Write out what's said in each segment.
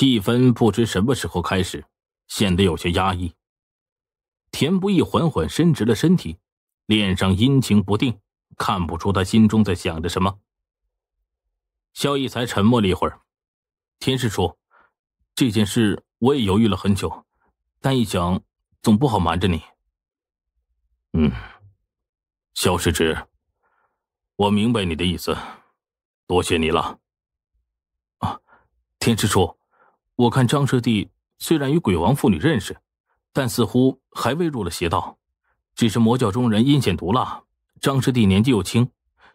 气氛不知什么时候开始，显得有些压抑。田不易缓缓伸直了身体，脸上阴晴不定，看不出他心中在想着什么。萧逸才沉默了一会儿，田师叔，这件事我也犹豫了很久，但一想，总不好瞒着你。嗯，萧师侄，我明白你的意思，多谢你了。啊，田师叔。我看张师弟虽然与鬼王妇女认识，但似乎还未入了邪道，只是魔教中人阴险毒辣，张师弟年纪又轻，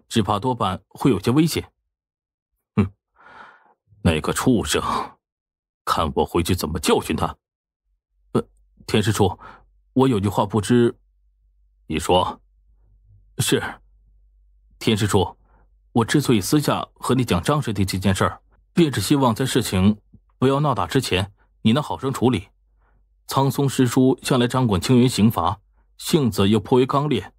只怕多半会有些危险。哼，那个畜生，看我回去怎么教训他！呃，田师叔，我有句话不知，你说？是，田师叔，我之所以私下和你讲张师弟这件事儿，便是希望在事情……不要闹大之前，你能好生处理。苍松师叔向来掌管青云刑罚，性子又颇为刚烈。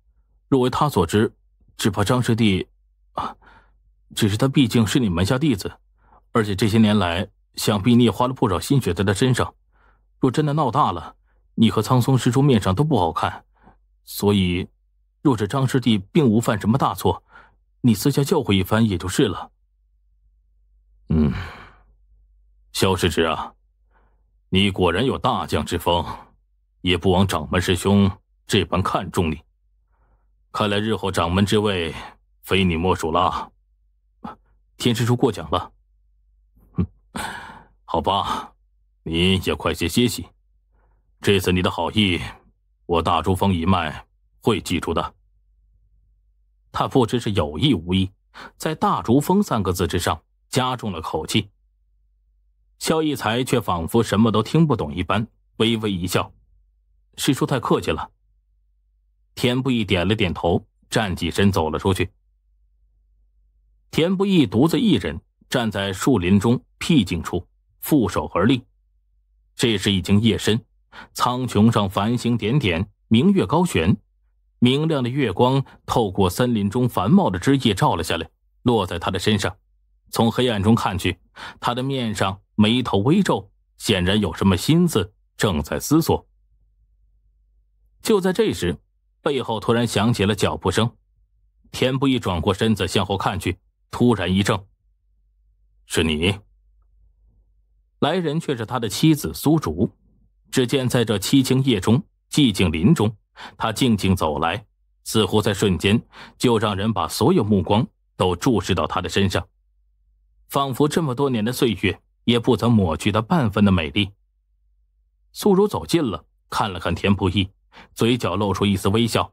若为他所知，只怕张师弟……啊，只是他毕竟是你门下弟子，而且这些年来，想必你也花了不少心血在他身上。若真的闹大了，你和苍松师叔面上都不好看。所以，若是张师弟并无犯什么大错，你私下教诲一番也就是了。嗯。萧师侄啊，你果然有大将之风，也不枉掌门师兄这般看重你。看来日后掌门之位非你莫属了。天师叔过奖了。好吧，你也快些歇息。这次你的好意，我大竹峰一脉会记住的。他不知是有意无意，在“大竹峰”三个字之上加重了口气。萧一才却仿佛什么都听不懂一般，微微一笑：“师叔太客气了。”田不易点了点头，站起身走了出去。田不易独自一人站在树林中僻静处，负手而立。这时已经夜深，苍穹上繁星点点，明月高悬，明亮的月光透过森林中繁茂的枝叶照了下来，落在他的身上。从黑暗中看去，他的面上。眉头微皱，显然有什么心思正在思索。就在这时，背后突然响起了脚步声，田不易转过身子向后看去，突然一怔：“是你。”来人却是他的妻子苏竹。只见在这凄清夜中、寂静林中，他静静走来，似乎在瞬间就让人把所有目光都注视到他的身上，仿佛这么多年的岁月。也不曾抹去她半分的美丽。素如走近了，看了看田不易，嘴角露出一丝微笑。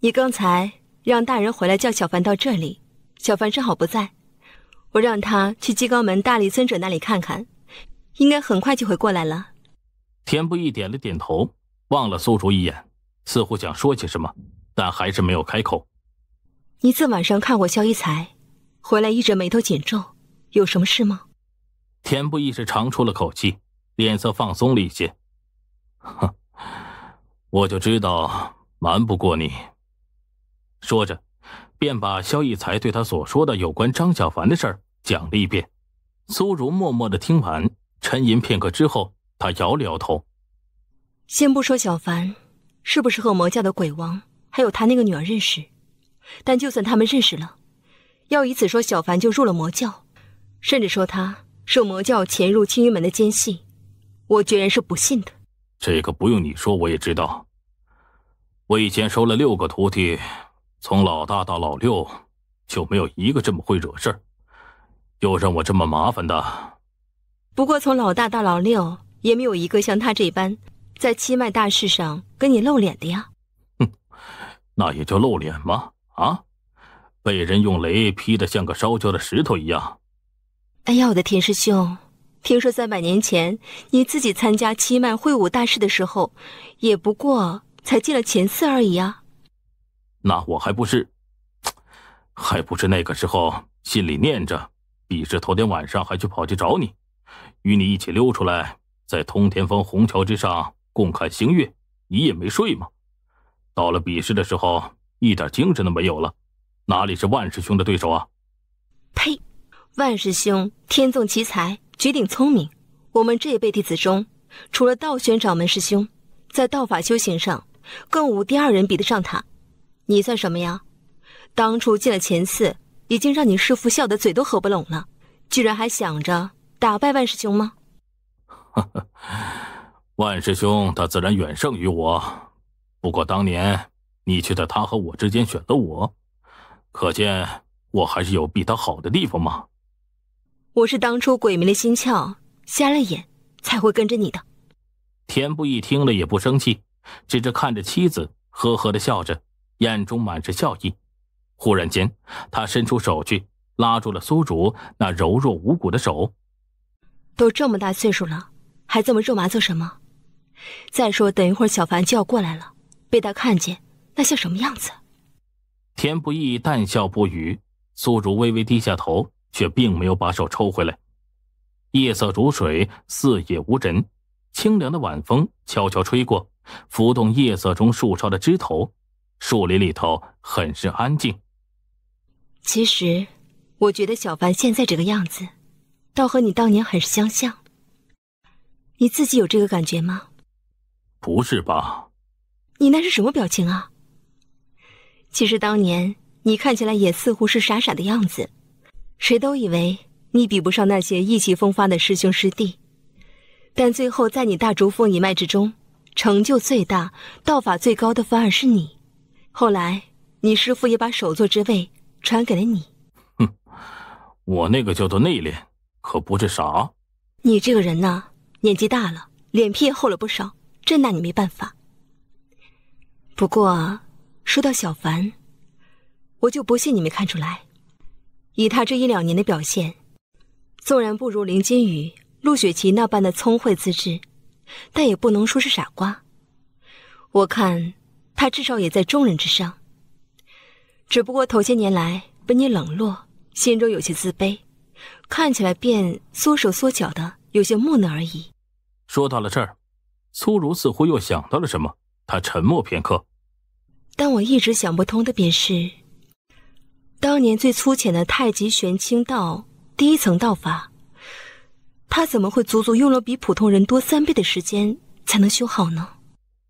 你刚才让大人回来叫小凡到这里，小凡正好不在，我让他去鸡高门大力尊者那里看看，应该很快就会过来了。田不易点了点头，望了素竹一眼，似乎想说些什么，但还是没有开口。你自晚上看过萧一才，回来一直眉头紧皱，有什么事吗？田不义是长出了口气，脸色放松了一些。哼，我就知道瞒不过你。说着，便把萧逸才对他所说的有关张小凡的事儿讲了一遍。苏如默默的听完，沉吟片刻之后，他摇了摇头。先不说小凡是不是和魔教的鬼王还有他那个女儿认识，但就算他们认识了，要以此说小凡就入了魔教，甚至说他……是魔教潜入青云门的奸细，我决然是不信的。这个不用你说，我也知道。我以前收了六个徒弟，从老大到老六，就没有一个这么会惹事儿，又让我这么麻烦的。不过从老大到老六，也没有一个像他这般，在七脉大事上跟你露脸的呀。哼，那也叫露脸吗？啊，被人用雷劈得像个烧焦的石头一样。哎呀，我的田师兄，听说三百年前你自己参加七脉会武大事的时候，也不过才进了前四而已呀。那我还不是，还不是那个时候心里念着比试，头天晚上还去跑去找你，与你一起溜出来，在通天峰虹桥之上共看星月，一夜没睡吗？到了比试的时候，一点精神都没有了，哪里是万师兄的对手啊？呸！万师兄，天纵奇才，绝顶聪明。我们这一辈弟子中，除了道玄掌门师兄，在道法修行上，更无第二人比得上他。你算什么呀？当初进了前寺，已经让你师父笑得嘴都合不拢了，居然还想着打败万师兄吗？万师兄他自然远胜于我，不过当年你却在他和我之间选了我，可见我还是有比他好的地方吗？我是当初鬼迷了心窍，瞎了眼，才会跟着你的。田不易听了也不生气，只是看着妻子，呵呵的笑着，眼中满是笑意。忽然间，他伸出手去，拉住了苏竹那柔弱无骨的手。都这么大岁数了，还这么肉麻做什么？再说，等一会儿小凡就要过来了，被他看见，那像什么样子？田不易淡笑不语，苏竹微微低下头。却并没有把手抽回来。夜色如水，四野无人，清凉的晚风悄悄吹过，拂动夜色中树梢的枝头。树林里头很是安静。其实，我觉得小凡现在这个样子，倒和你当年很是相像。你自己有这个感觉吗？不是吧？你那是什么表情啊？其实当年你看起来也似乎是傻傻的样子。谁都以为你比不上那些意气风发的师兄师弟，但最后在你大竹峰一脉之中，成就最大、道法最高的反而是你。后来，你师父也把首座之位传给了你。哼，我那个叫做内敛，可不是傻。你这个人呢，年纪大了，脸皮也厚了不少，真拿你没办法。不过说到小凡，我就不信你没看出来。以他这一两年的表现，纵然不如林金宇、陆雪琪那般的聪慧资质，但也不能说是傻瓜。我看他至少也在众人之上。只不过头些年来被你冷落，心中有些自卑，看起来便缩手缩脚的，有些木讷而已。说到了这儿，苏如似乎又想到了什么，他沉默片刻。但我一直想不通的便是。当年最粗浅的太极玄清道第一层道法，他怎么会足足用了比普通人多三倍的时间才能修好呢？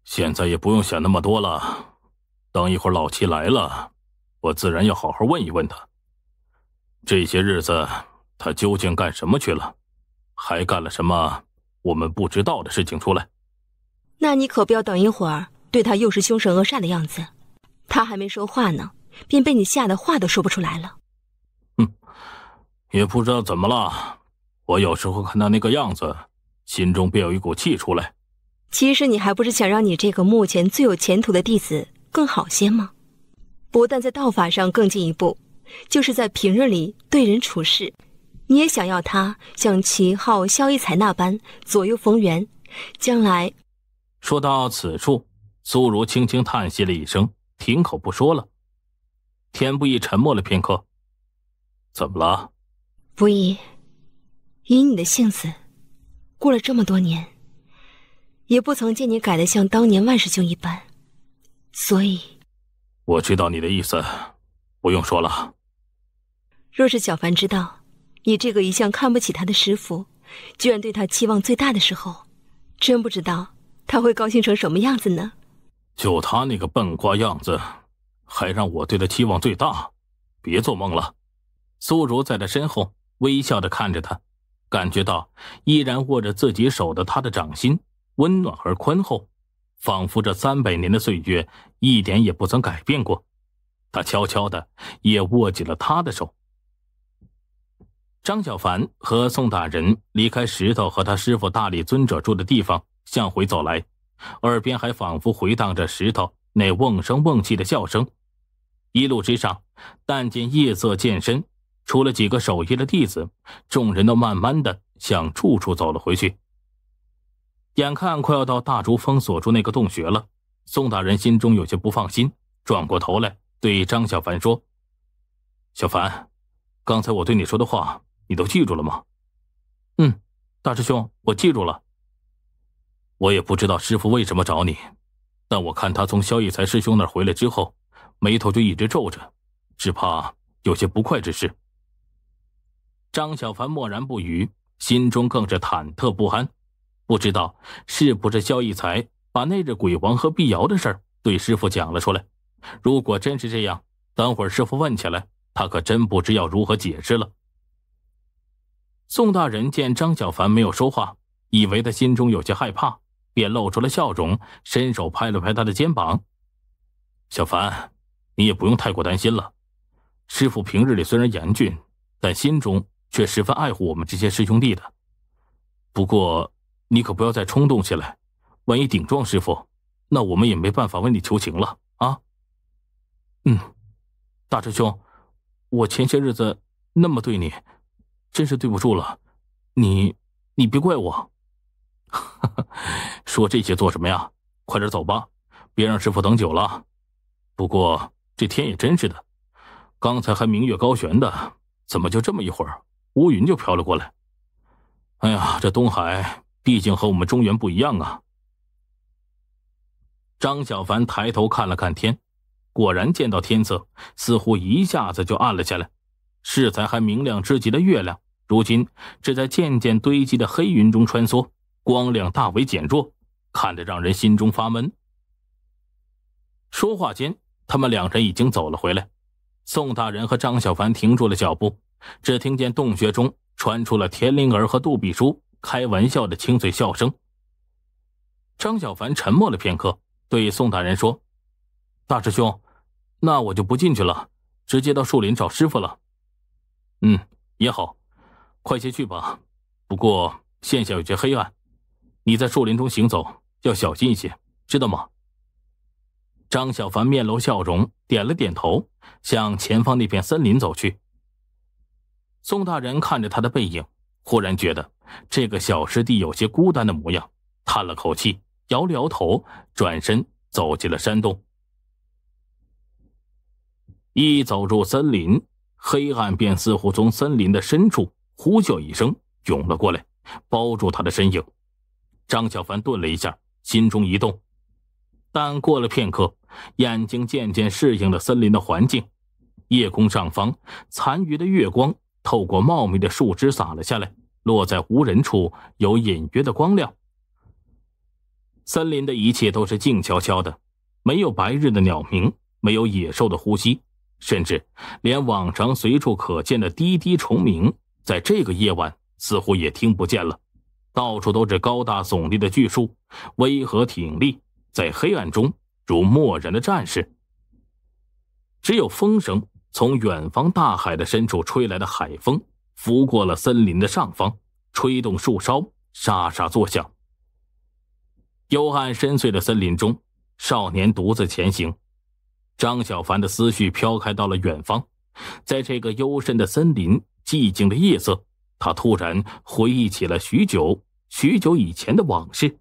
现在也不用想那么多了，等一会儿老七来了，我自然要好好问一问他。这些日子他究竟干什么去了？还干了什么我们不知道的事情出来？那你可不要等一会儿对他又是凶神恶煞的样子。他还没说话呢。便被你吓得话都说不出来了。哼，也不知道怎么了，我有时候看他那个样子，心中便有一股气出来。其实你还不是想让你这个目前最有前途的弟子更好些吗？不但在道法上更进一步，就是在平日里对人处事，你也想要他像齐浩、萧逸才那般左右逢源。将来，说到此处，苏如轻轻叹息了一声，停口不说了。田不易沉默了片刻。怎么了，不易，以你的性子，过了这么多年，也不曾见你改的像当年万师兄一般，所以，我知道你的意思，不用说了。若是小凡知道，你这个一向看不起他的师傅，居然对他期望最大的时候，真不知道他会高兴成什么样子呢？就他那个笨瓜样子。还让我对他期望最大，别做梦了。苏如在他身后微笑的看着他，感觉到依然握着自己手的他的掌心温暖而宽厚，仿佛这三百年的岁月一点也不曾改变过。他悄悄的也握紧了他的手。张小凡和宋大人离开石头和他师傅大力尊者住的地方，向回走来，耳边还仿佛回荡着石头那瓮声瓮气的笑声。一路之上，但见夜色渐深，除了几个守夜的弟子，众人都慢慢的向住处走了回去。眼看快要到大竹峰锁住那个洞穴了，宋大人心中有些不放心，转过头来对张小凡说：“小凡，刚才我对你说的话，你都记住了吗？”“嗯，大师兄，我记住了。”“我也不知道师傅为什么找你，但我看他从萧逸才师兄那回来之后。”眉头就一直皱着，只怕有些不快之事。张小凡默然不语，心中更是忐忑不安，不知道是不是萧逸才把那日鬼王和碧瑶的事儿对师傅讲了出来。如果真是这样，等会儿师傅问起来，他可真不知要如何解释了。宋大人见张小凡没有说话，以为他心中有些害怕，便露出了笑容，伸手拍了拍他的肩膀：“小凡。”你也不用太过担心了，师傅平日里虽然严峻，但心中却十分爱护我们这些师兄弟的。不过，你可不要再冲动起来，万一顶撞师傅，那我们也没办法为你求情了啊。嗯，大师兄，我前些日子那么对你，真是对不住了，你你别怪我。说这些做什么呀？快点走吧，别让师傅等久了。不过。这天也真是的，刚才还明月高悬的，怎么就这么一会儿，乌云就飘了过来？哎呀，这东海毕竟和我们中原不一样啊！张小凡抬头看了看天，果然见到天色似乎一下子就暗了下来。适才还明亮之极的月亮，如今只在渐渐堆积的黑云中穿梭，光亮大为减弱，看得让人心中发闷。说话间。他们两人已经走了回来，宋大人和张小凡停住了脚步，只听见洞穴中传出了田灵儿和杜碧珠开玩笑的清脆笑声。张小凡沉默了片刻，对宋大人说：“大师兄，那我就不进去了，直接到树林找师傅了。”“嗯，也好，快些去吧。不过现下有些黑暗，你在树林中行走要小心一些，知道吗？”张小凡面露笑容，点了点头，向前方那片森林走去。宋大人看着他的背影，忽然觉得这个小师弟有些孤单的模样，叹了口气，摇了摇头，转身走进了山洞。一走入森林，黑暗便似乎从森林的深处呼啸一声涌了过来，包住他的身影。张小凡顿了一下，心中一动。但过了片刻，眼睛渐渐适应了森林的环境。夜空上方，残余的月光透过茂密的树枝洒了下来，落在无人处有隐约的光亮。森林的一切都是静悄悄的，没有白日的鸟鸣，没有野兽的呼吸，甚至连往常随处可见的滴滴虫鸣，在这个夜晚似乎也听不见了。到处都是高大耸立的巨树，巍峨挺立。在黑暗中，如漠然的战士。只有风声，从远方大海的深处吹来的海风，拂过了森林的上方，吹动树梢，沙沙作响。幽暗深邃的森林中，少年独自前行。张小凡的思绪飘开到了远方，在这个幽深的森林，寂静的夜色，他突然回忆起了许久、许久以前的往事。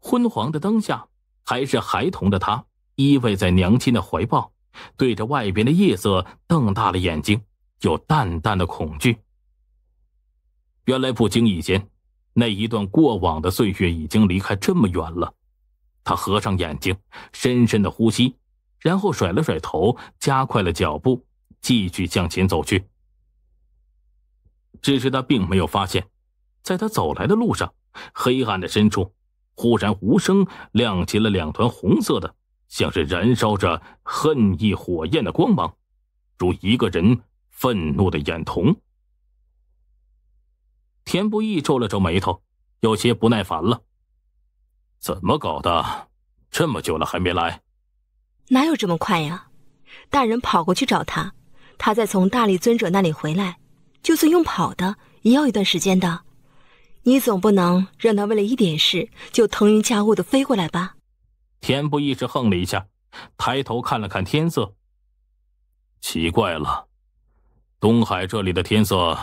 昏黄的灯下，还是孩童的他依偎在娘亲的怀抱，对着外边的夜色瞪大了眼睛，有淡淡的恐惧。原来不经意间，那一段过往的岁月已经离开这么远了。他合上眼睛，深深的呼吸，然后甩了甩头，加快了脚步，继续向前走去。只是他并没有发现，在他走来的路上，黑暗的深处。忽然无声亮起了两团红色的，像是燃烧着恨意火焰的光芒，如一个人愤怒的眼瞳。田不易皱了皱眉头，有些不耐烦了：“怎么搞的？这么久了还没来？哪有这么快呀？大人跑过去找他，他再从大力尊者那里回来，就算用跑的也要一段时间的。”你总不能让他为了一点事就腾云驾雾的飞过来吧？田不义是哼了一下，抬头看了看天色。奇怪了，东海这里的天色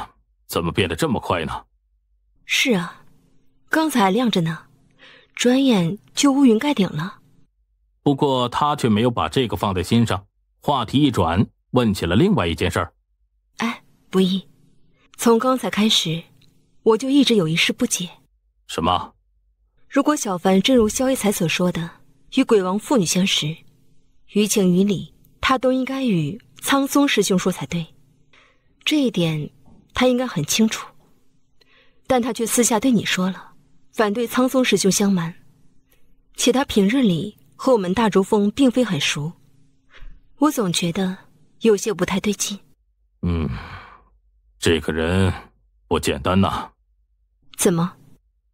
怎么变得这么快呢？是啊，刚才还亮着呢，转眼就乌云盖顶了。不过他却没有把这个放在心上，话题一转，问起了另外一件事儿。哎，不易，从刚才开始。我就一直有一事不解，什么？如果小凡真如萧一才所说的，与鬼王父女相识，于情于理，他都应该与苍松师兄说才对。这一点，他应该很清楚，但他却私下对你说了，反对苍松师兄相瞒，且他平日里和我们大竹峰并非很熟，我总觉得有些不太对劲。嗯，这个人不简单呐。怎么？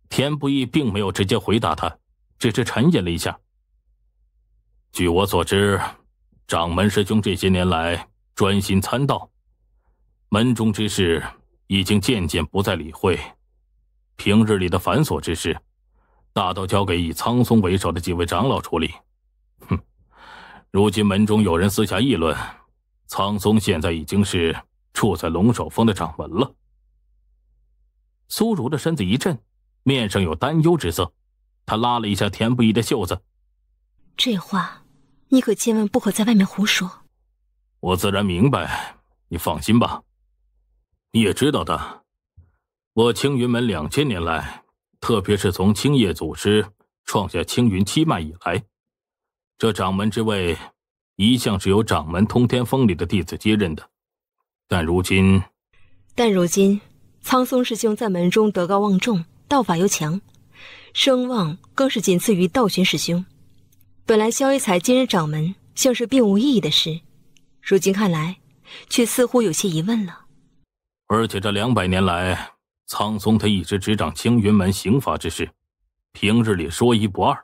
田不易并没有直接回答他，只是沉吟了一下。据我所知，掌门师兄这些年来专心参道，门中之事已经渐渐不再理会，平日里的繁琐之事，大都交给以苍松为首的几位长老处理。哼，如今门中有人私下议论，苍松现在已经是处在龙首峰的掌门了。苏如的身子一震，面上有担忧之色。他拉了一下田不易的袖子：“这话，你可千万不可在外面胡说。”“我自然明白，你放心吧。”“你也知道的，我青云门两千年来，特别是从青叶祖师创下青云七脉以来，这掌门之位，一向是由掌门通天峰里的弟子接任的。但如今，但如今。”苍松师兄在门中德高望重，道法又强，声望更是仅次于道玄师兄。本来萧一才今日掌门，像是并无意义的事，如今看来，却似乎有些疑问了。而且这两百年来，苍松他一直执掌青云门刑罚之事，平日里说一不二，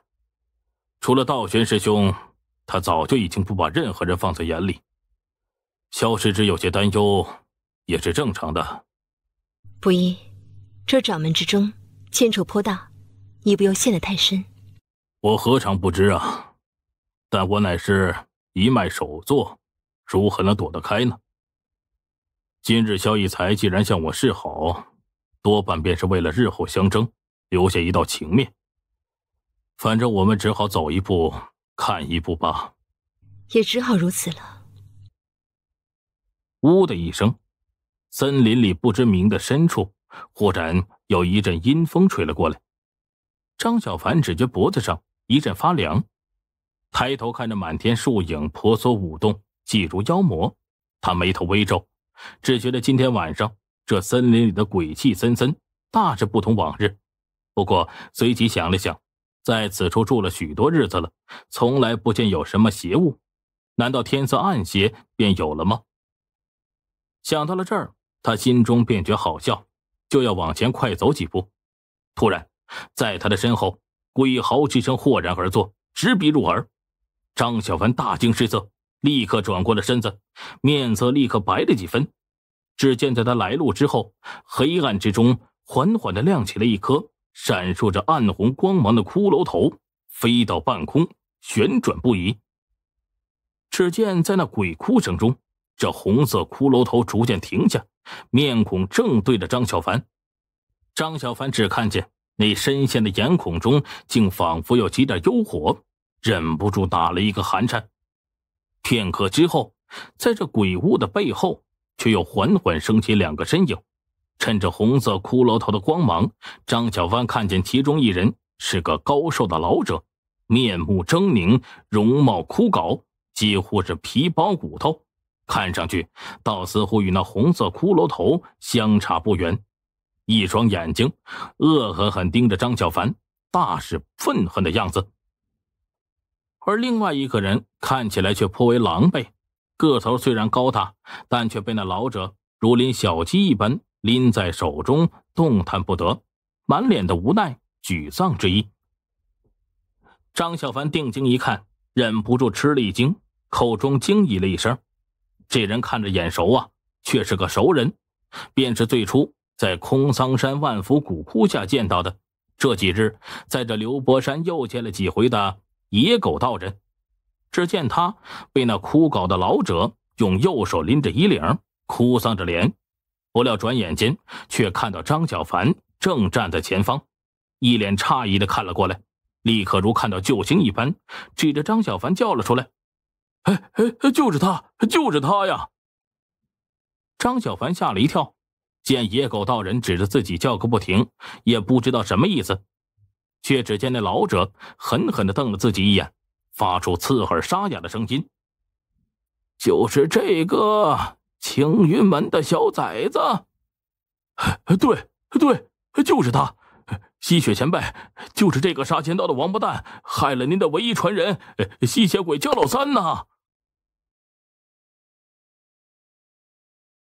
除了道玄师兄，他早就已经不把任何人放在眼里。萧师侄有些担忧，也是正常的。不一，这掌门之中牵扯颇大，你不用陷得太深。我何尝不知啊？但我乃是一脉首座，如何能躲得开呢？今日萧逸才既然向我示好，多半便是为了日后相争留下一道情面。反正我们只好走一步看一步吧。也只好如此了。呜的一声。森林里不知名的深处，忽然有一阵阴风吹了过来。张小凡只觉脖子上一阵发凉，抬头看着满天树影婆娑舞动，几如妖魔。他眉头微皱，只觉得今天晚上这森林里的鬼气森森，大致不同往日。不过随即想了想，在此处住了许多日子了，从来不见有什么邪物，难道天色暗些便有了吗？想到了这儿。他心中便觉好笑，就要往前快走几步，突然，在他的身后，鬼嚎之声豁然而作，直逼入耳。张小凡大惊失色，立刻转过了身子，面色立刻白了几分。只见在他来路之后，黑暗之中缓缓的亮起了一颗闪烁着暗红光芒的骷髅头，飞到半空旋转不已。只见在那鬼哭声中，这红色骷髅头逐渐停下。面孔正对着张小凡，张小凡只看见那深陷的眼孔中，竟仿佛有几点幽火，忍不住打了一个寒颤。片刻之后，在这鬼屋的背后，却又缓缓升起两个身影。趁着红色骷髅头的光芒，张小凡看见其中一人是个高瘦的老者，面目狰狞，容貌枯槁，几乎是皮包骨头。看上去，倒似乎与那红色骷髅头相差不远。一双眼睛恶狠狠盯着张小凡，大是愤恨的样子。而另外一个人看起来却颇为狼狈，个头虽然高大，但却被那老者如拎小鸡一般拎在手中，动弹不得，满脸的无奈沮丧之意。张小凡定睛一看，忍不住吃了一惊，口中惊异了一声。这人看着眼熟啊，却是个熟人，便是最初在空桑山万福古窟下见到的。这几日，在这刘伯山又见了几回的野狗道人。只见他被那枯槁的老者用右手拎着衣领，哭丧着脸。不料转眼间，却看到张小凡正站在前方，一脸诧异的看了过来，立刻如看到救星一般，指着张小凡叫了出来。哎哎，就是他，就是他呀！张小凡吓了一跳，见野狗道人指着自己叫个不停，也不知道什么意思，却只见那老者狠狠的瞪了自己一眼，发出刺耳沙哑的声音：“就是这个青云门的小崽子。”“对对，就是他。”吸血前辈，就是这个杀千刀的王八蛋，害了您的唯一传人吸血鬼焦老三呢。